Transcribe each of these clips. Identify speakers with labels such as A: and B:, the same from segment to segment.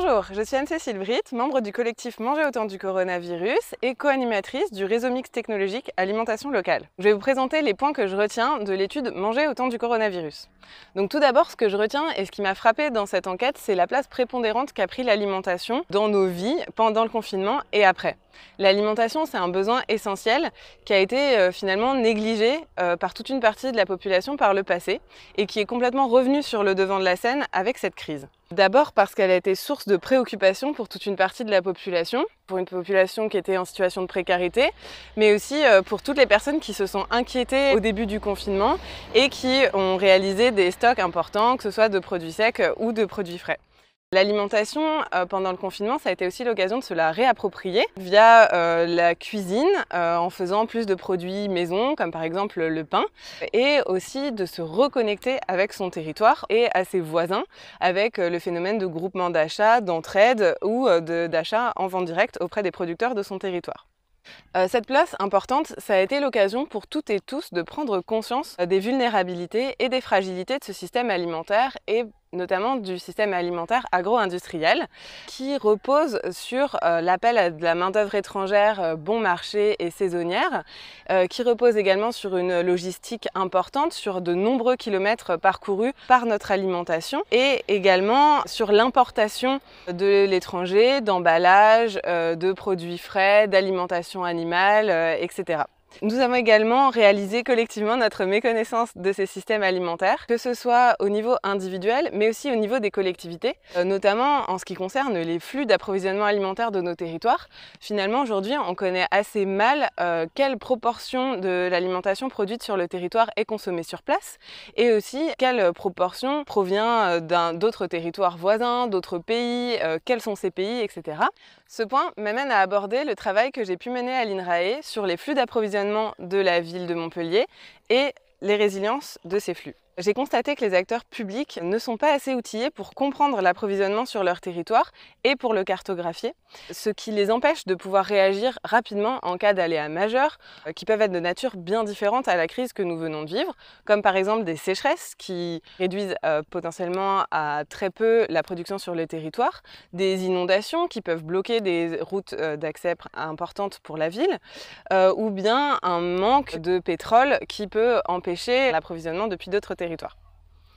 A: Bonjour, je suis Anne-Cécile Britt, membre du collectif Manger autant du coronavirus et co-animatrice du réseau mix technologique alimentation locale. Je vais vous présenter les points que je retiens de l'étude Manger autant du coronavirus. Donc tout d'abord, ce que je retiens et ce qui m'a frappé dans cette enquête, c'est la place prépondérante qu'a pris l'alimentation dans nos vies pendant le confinement et après. L'alimentation, c'est un besoin essentiel qui a été euh, finalement négligé euh, par toute une partie de la population par le passé et qui est complètement revenu sur le devant de la scène avec cette crise. D'abord parce qu'elle a été source de préoccupation pour toute une partie de la population, pour une population qui était en situation de précarité, mais aussi euh, pour toutes les personnes qui se sont inquiétées au début du confinement et qui ont réalisé des stocks importants, que ce soit de produits secs ou de produits frais. L'alimentation, euh, pendant le confinement, ça a été aussi l'occasion de se la réapproprier via euh, la cuisine, euh, en faisant plus de produits maison, comme par exemple le pain, et aussi de se reconnecter avec son territoire et à ses voisins, avec le phénomène de groupement d'achat, d'entraide ou d'achat en vente directe auprès des producteurs de son territoire. Cette place importante, ça a été l'occasion pour toutes et tous de prendre conscience des vulnérabilités et des fragilités de ce système alimentaire et notamment du système alimentaire agro-industriel, qui repose sur euh, l'appel à de la main-d'œuvre étrangère euh, bon marché et saisonnière, euh, qui repose également sur une logistique importante, sur de nombreux kilomètres parcourus par notre alimentation, et également sur l'importation de l'étranger, d'emballages, de produits frais, d'alimentation animale, etc. Nous avons également réalisé collectivement notre méconnaissance de ces systèmes alimentaires, que ce soit au niveau individuel, mais aussi au niveau des collectivités, euh, notamment en ce qui concerne les flux d'approvisionnement alimentaire de nos territoires. Finalement, aujourd'hui, on connaît assez mal euh, quelle proportion de l'alimentation produite sur le territoire est consommée sur place, et aussi quelle proportion provient euh, d'autres territoires voisins, d'autres pays, quels sont ces pays, etc. Ce point m'amène à aborder le travail que j'ai pu mener à l'INRAE sur les flux d'approvisionnement de la ville de Montpellier et les résiliences de ces flux. J'ai constaté que les acteurs publics ne sont pas assez outillés pour comprendre l'approvisionnement sur leur territoire et pour le cartographier, ce qui les empêche de pouvoir réagir rapidement en cas d'aléas majeurs euh, qui peuvent être de nature bien différente à la crise que nous venons de vivre, comme par exemple des sécheresses qui réduisent euh, potentiellement à très peu la production sur le territoire, des inondations qui peuvent bloquer des routes euh, d'accès importantes pour la ville, ou bien un manque de pétrole qui peut empêcher l'approvisionnement depuis d'autres territoires territoire.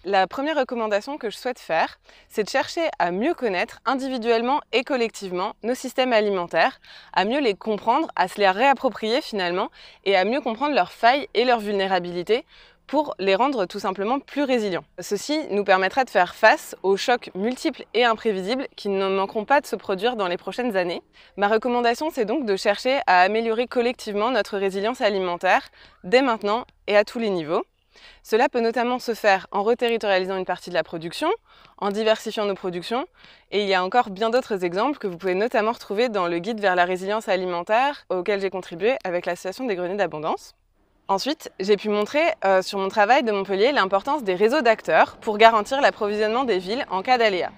A: La première recommandation que je souhaite faire, c'est de chercher à mieux connaître individuellement et collectivement nos systèmes alimentaires, à mieux les comprendre, à se les réapproprier finalement, et à mieux comprendre leurs failles et leurs vulnérabilités pour les rendre tout simplement plus résilients. Ceci nous permettra de faire face aux chocs multiples et imprévisibles qui ne manqueront pas de se produire dans les prochaines années. Ma recommandation, c'est donc de chercher à améliorer collectivement notre résilience alimentaire dès maintenant et à tous les niveaux. Cela peut notamment se faire en reterritorialisant une partie de la production, en diversifiant nos productions, et il y a encore bien d'autres exemples que vous pouvez notamment retrouver dans le guide vers la résilience alimentaire auquel j'ai contribué avec l'association des greniers d'abondance. Ensuite, j'ai pu montrer euh, sur mon travail de Montpellier l'importance des réseaux d'acteurs pour garantir l'approvisionnement des villes en cas d'aléa.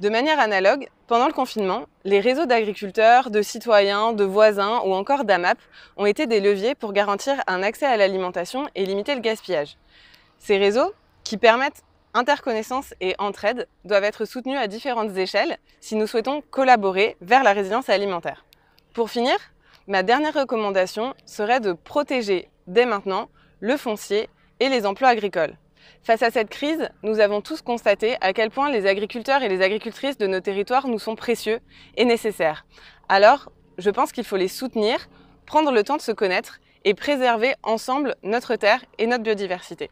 A: De manière analogue, pendant le confinement, les réseaux d'agriculteurs, de citoyens, de voisins ou encore d'AMAP ont été des leviers pour garantir un accès à l'alimentation et limiter le gaspillage. Ces réseaux, qui permettent interconnaissance et entraide, doivent être soutenus à différentes échelles si nous souhaitons collaborer vers la résilience alimentaire. Pour finir, ma dernière recommandation serait de protéger dès maintenant le foncier et les emplois agricoles. Face à cette crise, nous avons tous constaté à quel point les agriculteurs et les agricultrices de nos territoires nous sont précieux et nécessaires. Alors, je pense qu'il faut les soutenir, prendre le temps de se connaître et préserver ensemble notre terre et notre biodiversité.